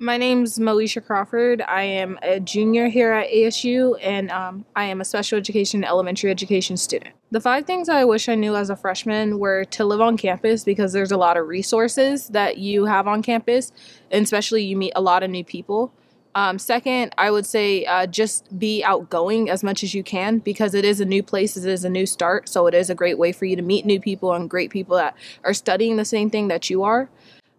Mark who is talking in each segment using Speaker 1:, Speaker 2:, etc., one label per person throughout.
Speaker 1: My name's Melisha Crawford. I am a junior here at ASU, and um, I am a special education elementary education student. The five things I wish I knew as a freshman were to live on campus because there's a lot of resources that you have on campus, and especially you meet a lot of new people. Um, second, I would say uh, just be outgoing as much as you can because it is a new place, it is a new start, so it is a great way for you to meet new people and great people that are studying the same thing that you are.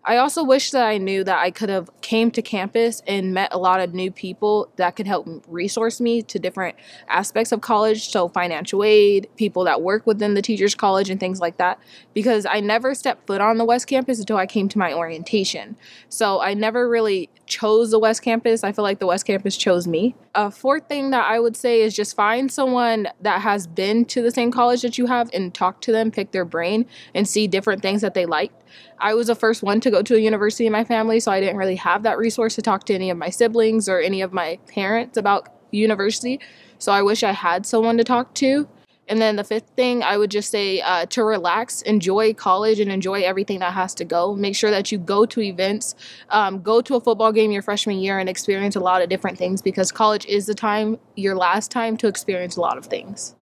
Speaker 1: I also wish that I knew that I could have came to campus and met a lot of new people that could help resource me to different aspects of college, so financial aid, people that work within the teachers college and things like that because I never stepped foot on the West campus until I came to my orientation. So I never really chose the West campus. I feel like the West campus chose me. A fourth thing that I would say is just find someone that has been to the same college that you have and talk to them, pick their brain and see different things that they liked. I was the first one to go to a university in my family, so I didn't really have that resource to talk to any of my siblings or any of my parents about university. So I wish I had someone to talk to. And then the fifth thing I would just say uh, to relax, enjoy college, and enjoy everything that has to go. Make sure that you go to events, um, go to a football game your freshman year, and experience a lot of different things because college is the time, your last time, to experience a lot of things.